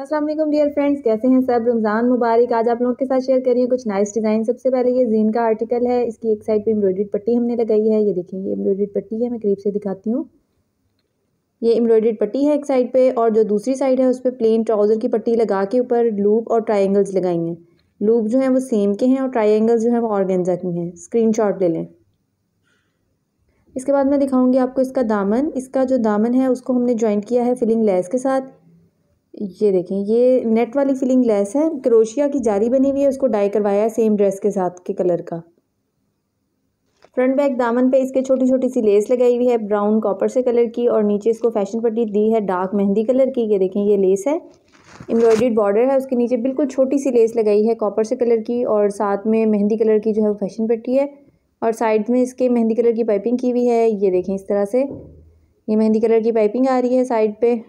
अस्सलाम वालेकुम dear friends कैसे हैं सब रमज़ान मुबारक आज आप लोगों के साथ शेयर करिए कुछ नाइस डिज़ाइन सबसे पहले ये जीन का आर्टिकल है इसकी एक साइड पे एम्ब्रॉयड्रीड पट्टी हमने लगाई है ये देखें ये एम्ब्रॉयड्रीड पट्टी है मैं करीब से दिखाती हूँ ये एम्ब्रॉयड्रीड पट्टी है एक साइड पर और जो दूसरी साइड है उस पर प्लेन ट्राउज़र की पट्टी लगा के ऊपर लूप और ट्राइंगल्स लगाई हैं लूप जो हैं वो सेम के हैं और ट्राइंगल्स जो हैं वो ऑर्गेंजा की हैं स्क्रीन ले लें इसके बाद मैं दिखाऊंगी आपको इसका दामन इसका जो दामन है उसको हमने ज्वाइंट किया है फिलिंग लेस के साथ ये देखें ये नेट वाली फिलिंग लेस है क्रोशिया की जारी बनी हुई है उसको डाई करवाया है सेम ड्रेस के साथ के कलर का फ्रंट बैक दामन पे इसके छोटी छोटी सी लेस लगाई हुई है ब्राउन कॉपर से कलर की और नीचे इसको फैशन पट्टी दी है डार्क मेहंदी कलर की ये देखें ये लेस है एम्ब्रॉयड बॉर्डर है उसके नीचे बिल्कुल छोटी सी लेस लगाई है कॉपर से कलर की और साथ में मेहंदी कलर की जो है वो फैशन पट्टी है और साइड में इसके मेहंदी कलर की पाइपिंग की हुई है ये देखें इस तरह से ये मेहंदी कलर की पाइपिंग आ रही है साइड पर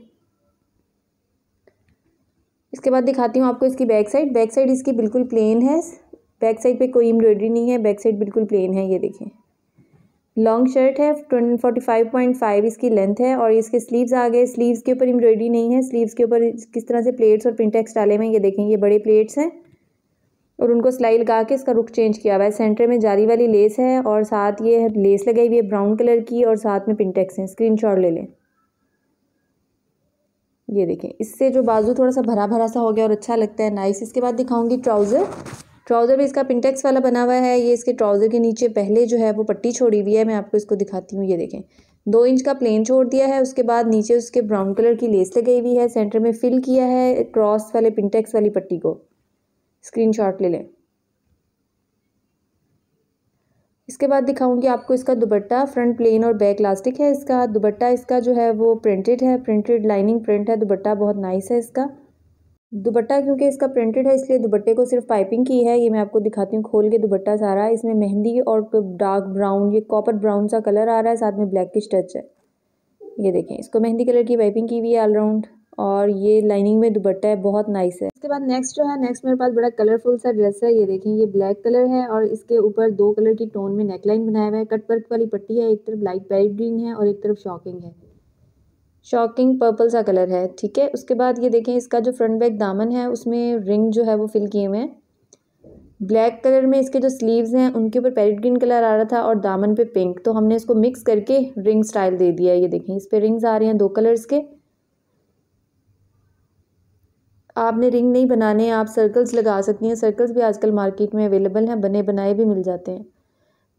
इसके बाद दिखाती हूँ आपको इसकी बैक साइड बैक साइड इसकी बिल्कुल प्लेन है बैक साइड पे कोई एम्ब्रॉयडरी नहीं है बैक साइड बिल्कुल प्लेन है ये देखें लॉन्ग शर्ट है फोर्टी फाइव पॉइंट फाइव इसकी लेंथ है और इसके स्लीव्स आ गए स्लीव्स के ऊपर एम्ब्रॉयडरी नहीं है स्लीव्स के ऊपर किस तरह से प्लेट्स और प्रिंटेक्स डाले हुए हैं ये देखें ये बड़े प्लेट्स हैं और उनको सिलाई लगा के इसका रुख चेंज किया हुआ है सेंटर में जारी वाली लेस है और साथ ये लेस लगाई हुई है ब्राउन कलर की और साथ में पिंटेक्स हैं स्क्रीनशॉट ले लें ये देखें इससे जो बाजू थोड़ा सा भरा भरा सा हो गया और अच्छा लगता है नाइस इसके बाद दिखाऊंगी ट्राउज़र ट्राउज़र भी इसका पिंटेक्स वाला बना हुआ है ये इसके ट्राउज़र के नीचे पहले जो है वो पट्टी छोड़ी हुई है मैं आपको इसको दिखाती हूँ ये देखें दो इंच का प्लेन छोड़ दिया है उसके बाद नीचे उसके ब्राउन कलर की लेस लगाई हुई है सेंटर में फिल किया है क्रॉस वाले पिंटेक्स वाली पट्टी को स्क्रीन ले लें इसके बाद दिखाऊंगी आपको इसका दुपट्टा फ्रंट प्लेन और बैक लास्टिक है इसका दुपट्टा इसका जो है वो प्रिंटेड है प्रिंटेड लाइनिंग प्रिंट है दुपट्टा बहुत नाइस है इसका दुपट्टा क्योंकि इसका प्रिंटेड है इसलिए दुपट्टे को सिर्फ पाइपिंग की है ये मैं आपको दिखाती हूँ खोल के दुपट्टा सारा इसमें मेहंदी और डार्क ब्राउन ये कॉपर ब्राउन सा कलर आ रहा है साथ में ब्लैकिश टच है ये देखें इसको मेहंदी कलर की पाइपिंग की हुई है ऑलराउंड और ये लाइनिंग में दुपट्टा है बहुत नाइस है इसके बाद नेक्स्ट जो है नेक्स्ट मेरे पास बड़ा कलरफुल सा ड्रेस है ये देखें ये ब्लैक कलर है और इसके ऊपर दो कलर की टोन में नेकलाइन बनाया हुआ है कट वर्क वाली पट्टी है एक तरफ लाइट पैरेट ग्रीन है और एक तरफ शॉकिंग है शॉकिंग पर्पल सा कलर है ठीक है उसके बाद ये देखें इसका जो फ्रंट बैक दामन है उसमें रिंग जो है वो फिल किए हुए हैं ब्लैक कलर में इसके जो स्लीव्स हैं उनके ऊपर पैरेट ग्रीन कलर आ रहा था और दामन पे पिंक तो हमने इसको मिक्स करके रिंग स्टाइल दे दिया है ये देखें इस पर रिंग्स आ रही हैं दो कलर्स के आपने रिंग नहीं बनाने आप सर्कल्स लगा सकती हैं सर्कल्स भी आजकल मार्केट में अवेलेबल हैं बने बनाए भी मिल जाते हैं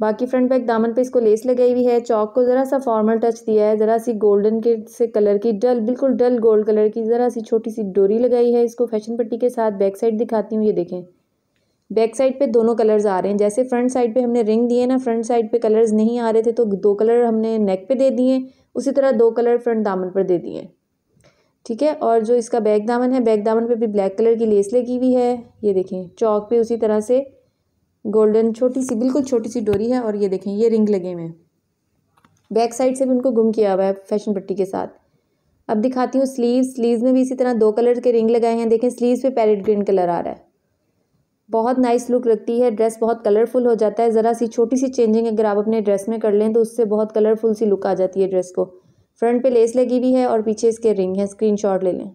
बाकी फ्रंट बैक दामन पे इसको लेस लगाई हुई है चौक को ज़रा सा फॉर्मल टच दिया है ज़रा सी गोल्डन के से कलर की डल बिल्कुल डल गोल्ड कलर की ज़रा सी छोटी सी डोरी लगाई है इसको फैशन पट्टी के साथ बैक साइड दिखाती हूँ ये देखें बैक साइड पे दोनों कलर्स आ रहे हैं जैसे फ्रंट साइड पे हमने रिंग दिए ना फ्रंट साइड पे कलर्स नहीं आ रहे थे तो दो कलर हमने नेक पे दे दिए उसी तरह दो कलर फ्रंट दामन पर दे दिए ठीक है और जो इसका बैक दामन है बैक दामन पे भी ब्लैक कलर की लेस लगी हुई है ये देखें चौक पे उसी तरह से गोल्डन छोटी सी बिल्कुल छोटी सी डोरी है और ये देखें ये रिंग लगे हुए हैं बैक साइड से भी उनको गुम किया हुआ है फैशन पट्टी के साथ अब दिखाती हूँ स्लीव स्लीव में भी इसी तरह दो कलर के रिंग लगाए हैं देखें स्लीव पे पैरेट ग्रीन कलर आ रहा है बहुत नाइस लुक लगती है ड्रेस बहुत कलरफुल हो जाता है ज़रा सी छोटी सी चेंजिंग अगर आप अपने ड्रेस में कर लें तो उससे बहुत कलरफुल सी लुक आ जाती है ड्रेस को फ्रंट पे लेस लगी हुई है और पीछे इसके रिंग है स्क्रीनशॉट ले लें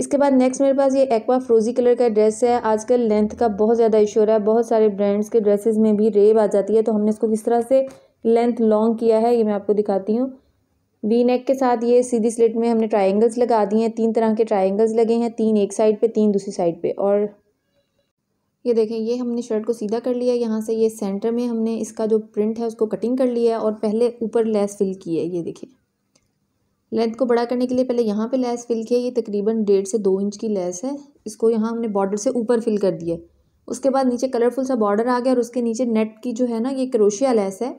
इसके बाद नेक्स्ट मेरे पास ये एक्वा फ्रोजी कलर का ड्रेस है आजकल लेंथ का बहुत ज़्यादा इशू रहा है बहुत सारे ब्रांड्स के ड्रेसेस में भी रेब आ जाती है तो हमने इसको किस तरह से लेंथ लॉन्ग किया है ये मैं आपको दिखाती हूँ वी नेक के साथ ये सीधी स्लिट में हमने ट्राइंगल्स लगा दिए हैं तीन तरह के ट्राइंगल्स लगे हैं तीन एक साइड पर तीन दूसरी साइड पर और ये देखें ये हमने शर्ट को सीधा कर लिया यहाँ से ये सेंटर में हमने इसका जो प्रिंट है उसको कटिंग कर लिया है और पहले ऊपर लेस फिल की है ये देखें लेंथ को बड़ा करने के लिए पहले यहाँ पे लेस फिल किया ये तकरीबन डेढ़ से दो इंच की लेस है इसको यहाँ हमने बॉर्डर से ऊपर फिल कर दिया उसके बाद नीचे कलरफुल सा बॉर्डर आ गया और उसके नीचे नेट की जो है ना ये क्रोशिया लेस है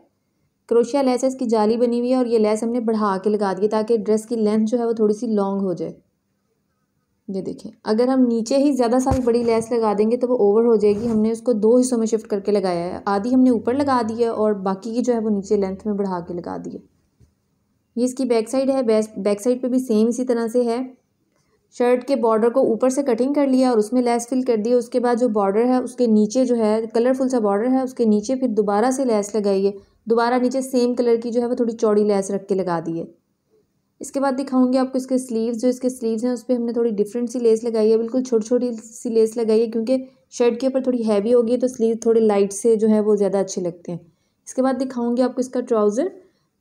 क्रोशिया लेस है इसकी जाली बनी हुई है और ये लेस हमने बढ़ा के लगा दी ताकि ड्रेस की लेंथ जो है वो थोड़ी सी लॉन्ग हो जाए ये देखें अगर हम नीचे ही ज़्यादा सारी बड़ी लेस लगा देंगे तो वो ओवर हो जाएगी हमने उसको दो हिस्सों में शिफ्ट करके लगाया है आधी हमने ऊपर लगा दी है और बाकी की जो है वो नीचे लेंथ में बढ़ा के लगा दी है ये इसकी बैक साइड है बैक साइड पे भी सेम इसी तरह से है शर्ट के बॉर्डर को ऊपर से कटिंग कर लिया और उसमें लेस फिल कर दी उसके बाद जो बॉर्डर है उसके नीचे जो है कलरफुल सा बॉर्डर है उसके नीचे फिर दोबारा से लेस लगाइए दोबारा नीचे सेम कलर की जो है वो थोड़ी चौड़ी लेस रख के लगा दी है इसके बाद दिखाऊंगी आपको इसके स्लीव्स जो इसके स्लीव्स हैं उस पर हमने थोड़ी डिफरेंट सी लेस लगाई है बिल्कुल छोटी छोटी सी लेस लगाई है क्योंकि शर्ट के ऊपर थोड़ी हैवी होगी तो स्लीव थोड़े लाइट से जो है वो ज़्यादा अच्छे लगते हैं इसके बाद दिखाऊंगी आपको इसका ट्राउज़र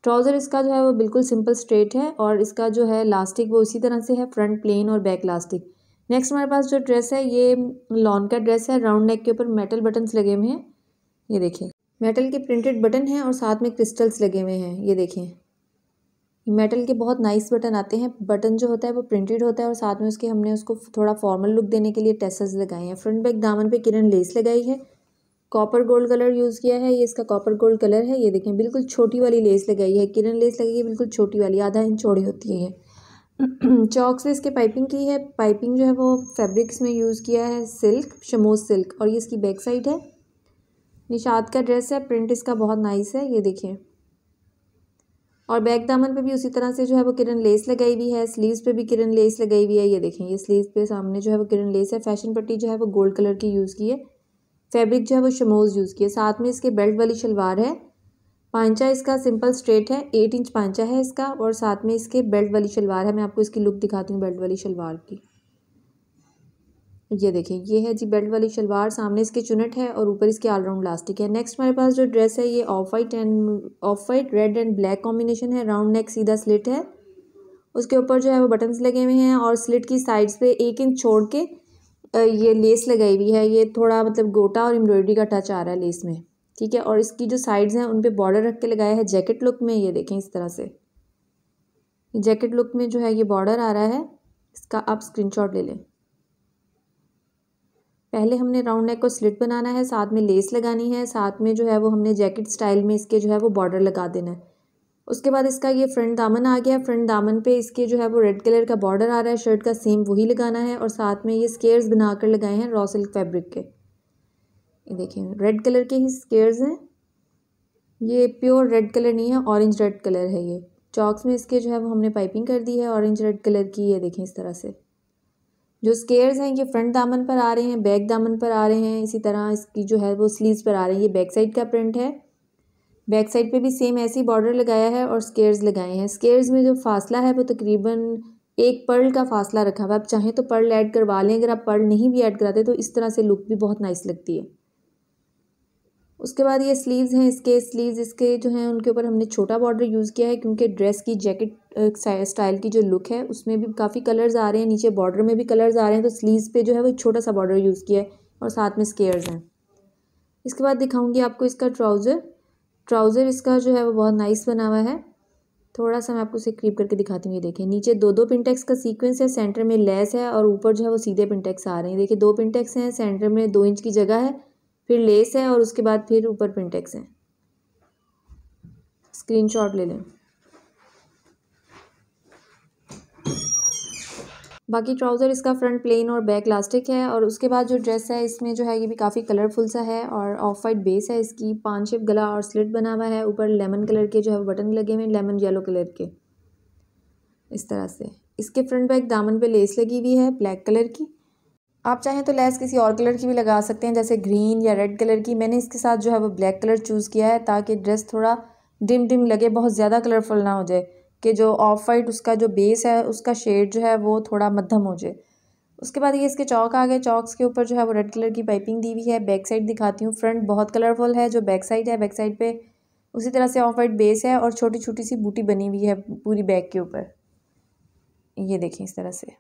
ट्राउज़र इसका जो है वो बिल्कुल सिंपल स्ट्रेट है और इसका जो है लास्टिक वो उसी तरह से है फ्रंट प्लेन और बैक लास्टिक नेक्स्ट हमारे पास जो ड्रेस है ये लॉन का ड्रेस है राउंड नेक के ऊपर मेटल बटन्स लगे हुए हैं ये देखिए मेटल के प्रिंटेड बटन हैं और साथ में क्रिस्टल्स लगे हुए हैं ये देखें मेटल के बहुत नाइस बटन आते हैं बटन जो होता है वो प्रिंटेड होता है और साथ में उसके हमने उसको थोड़ा फॉर्मल लुक देने के लिए टेसल्स लगाए हैं फ्रंट बैक दामन पे किरण लेस लगाई है कॉपर गोल्ड कलर यूज़ किया है ये इसका कॉपर गोल्ड कलर है ये देखें बिल्कुल छोटी वाली लेस लगाई है किरण लेस लगाई है बिल्कुल छोटी वाली आधा इंच चौड़ी होती है ये चौक से इसके पाइपिंग की है पाइपिंग जो है वो फैब्रिक्स में यूज़ किया है सिल्क शमोज सिल्क और ये इसकी बैक साइड है निषाद का ड्रेस है प्रिंट इसका बहुत नाइस है ये देखें और बैक दामन पे भी उसी तरह से जो है वो किरण लेस लगाई हुई है स्लीव्स पे भी किरण लेस लगाई हुई है ये देखें ये स्लीव्स पे सामने जो है वो किरण लेस है फैशन पट्टी जो है वो गोल्ड कलर की यूज़ की है फैब्रिक जो है वो शमोज़ यूज़ की है साथ में इसके बेल्ट वाली शलवार है पांचा इसका सिंपल स्ट्रेट है एट इंच पांचा है इसका और साथ में इसके बेल्ट वाली शलवार है मैं आपको इसकी लुक दिखाती हूँ बेल्ट वाली शलवार की ये देखें ये है जी बेल्ट वाली शलवार सामने इसके चुनट है और ऊपर इसके ऑलराउंड लास्टिक है नेक्स्ट हमारे पास जो ड्रेस है ये off white and off white red and black combination है राउंड नेक सीधा स्लिट है उसके ऊपर जो है वो बटन्स लगे हुए हैं और स्लिट की साइड्स पे एक इंच छोड़ के ये लेस लगाई हुई है ये थोड़ा मतलब गोटा और एम्ब्रॉयडरी का टच आ रहा है लेस में ठीक है और इसकी जो साइड्स हैं उन पर बॉर्डर रख के लगाया है जैकेट लुक में ये देखें इस तरह से जैकेट लुक में जो है ये बॉर्डर आ रहा है इसका आप शॉट ले लें पहले हमने राउंड नेक को स्लिट बनाना है साथ में लेस लगानी है साथ में जो है वो हमने जैकेट स्टाइल में इसके जो है वो बॉर्डर लगा देना है उसके बाद इसका ये फ्रंट दामन आ गया फ्रंट दामन पे इसके जो है वो रेड कलर का बॉर्डर आ रहा है शर्ट का सेम वही लगाना है और साथ में ये स्केयर्स बनाकर लगाए हैं रॉ सिल्क फैब्रिक के ये देखिए रेड कलर के ही स्केयर्स हैं ये प्योर रेड कलर नहीं है ऑरेंज रेड कलर है ये चॉक्स में इसके जो है वो हमने पाइपिंग कर दी है ऑरेंज रेड कलर की ये देखें इस तरह से जो स्केयर्स हैं ये फ्रंट दामन पर आ रहे हैं बैक दामन पर आ रहे हैं इसी तरह इसकी जो है वो स्लीव्स पर आ रहे हैं ये बैक साइड का प्रिंट है बैक साइड पे भी सेम ऐसी बॉर्डर लगाया है और स्केयर्स लगाए हैं स्केयर्स में जो फासला है वो तकरीबन एक पर्ल का फासला रखा हुआ आप चाहें तो पर्ल ऐड करवा लें अगर आप पर्ल नहीं भी ऐड कराते तो इस तरह से लुक भी बहुत नाइस लगती है उसके बाद ये स्लीव्स हैं इसके स्लीव्स इसके जो हैं उनके ऊपर हमने छोटा बॉर्डर यूज़ किया है क्योंकि ड्रेस की जैकेट स्टाइल की जो लुक है उसमें भी काफ़ी कलर्स आ रहे हैं नीचे बॉर्डर में भी कलर्स आ रहे हैं तो स्लीव्स पे जो है वो छोटा सा बॉर्डर यूज़ किया है और साथ में स्केयर्स हैं इसके बाद दिखाऊँगी आपको इसका ट्राउज़र ट्राउज़र इसका जो है वो बहुत नाइस बना हुआ है थोड़ा सा मैं आपको इसे क्रीप करके दिखाती हूँ ये देखें नीचे दो दो पिनटेक्स का सीक्वेंस है सेंटर में लेस है और ऊपर जो है वो सीधे पिनटेक्स आ रहे हैं देखिए दो पिनटेक्स हैं सेंटर में दो इंच की जगह है फिर लेस है और उसके बाद फिर ऊपर प्रिंटेक्स है स्क्रीनशॉट ले लें बाकी ट्राउज़र इसका फ्रंट प्लेन और बैक लास्टिक है और उसके बाद जो ड्रेस है इसमें जो है ये भी काफ़ी कलरफुल सा है और ऑफ वाइट बेस है इसकी पान शेप गला और स्लिट बना हुआ है ऊपर लेमन कलर के जो है बटन लगे हुए हैं लेमन येलो कलर के इस तरह से इसके फ्रंट बैक दामन पे लेस लगी हुई है ब्लैक कलर की आप चाहें तो लेस किसी और कलर की भी लगा सकते हैं जैसे ग्रीन या रेड कलर की मैंने इसके साथ जो है वो ब्लैक कलर चूज़ किया है ताकि ड्रेस थोड़ा डिम डिम लगे बहुत ज़्यादा कलरफुल ना हो जाए कि जो ऑफ वाइट उसका जो बेस है उसका शेड जो है वो थोड़ा मध्यम हो जाए उसके बाद ये इसके चौक आ गए चौकस के ऊपर जो है वो रेड कलर की पाइपिंग दी हुई है बैक साइड दिखाती हूँ फ्रंट बहुत कलरफुल है जो बैक साइड है बैक साइड पे उसी तरह से ऑफ वाइट बेस है और छोटी छोटी सी बूटी बनी हुई है पूरी बैक के ऊपर ये देखें इस तरह से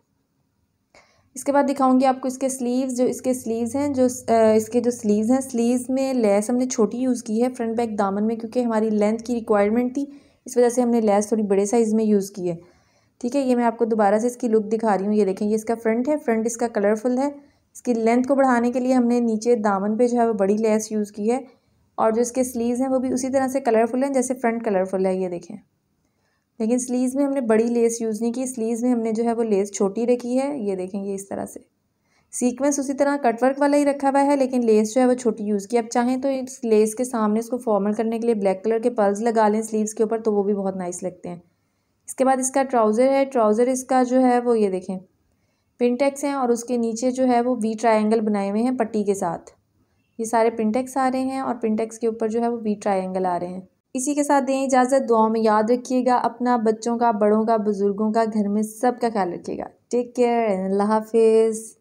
इसके बाद दिखाऊंगी आपको इसके स्लीव्स जो इसके स्लीव्स हैं जो इसके जो स्लीव्स हैं स्लीव्स में लेस हमने छोटी यूज़ की है फ्रंट बैक दामन में क्योंकि हमारी लेंथ की रिक्वायरमेंट थी इस वजह से हमने लेस थोड़ी बड़े साइज़ में यूज़ की है ठीक है ये मैं आपको दोबारा से इसकी लुक दिखा रही हूँ ये देखें ये इसका फ्रंट है फ्रंट इसका कलरफुल है इसकी लेंथ को बढ़ाने के लिए हमने नीचे दामन पर जो है वो बड़ी लेस यूज़ की है और जो इसके स्लीव्स हैं वो भी उसी तरह से कलरफुल हैं जैसे फ्रंट कलरफुल है ये देखें लेकिन स्लीव्स में हमने बड़ी लेस यूज़ नहीं की स्लीव्स में हमने जो है वो लेस छोटी रखी है ये देखेंगे इस तरह से सीक्वेंस उसी तरह कटवर्क वाला ही रखा हुआ है लेकिन लेस जो है वो छोटी यूज़ की अब चाहें तो इस लेस के सामने इसको फॉर्मल करने के लिए ब्लैक कलर के पर्ल्स लगा लें स्लीव्स के ऊपर तो वो भी बहुत नाइस लगते हैं इसके बाद इसका ट्राउज़र है ट्राउज़र इसका जो है वो ये देखें पिनटेक्स हैं और उसके नीचे जो है वो वी ट्राइंगल बनाए हुए हैं पट्टी के साथ ये सारे पिनटेक्स आ रहे हैं और पिनटेक्स के ऊपर जो है वो वी ट्राइंगल आ रहे हैं इसी के साथ दें इजाज़त दुआओं में याद रखिएगा अपना बच्चों का बड़ों का बुज़ुर्गों का घर में सब का ख्याल रखिएगा टेक केयर एंड अल्लाह हाफिज़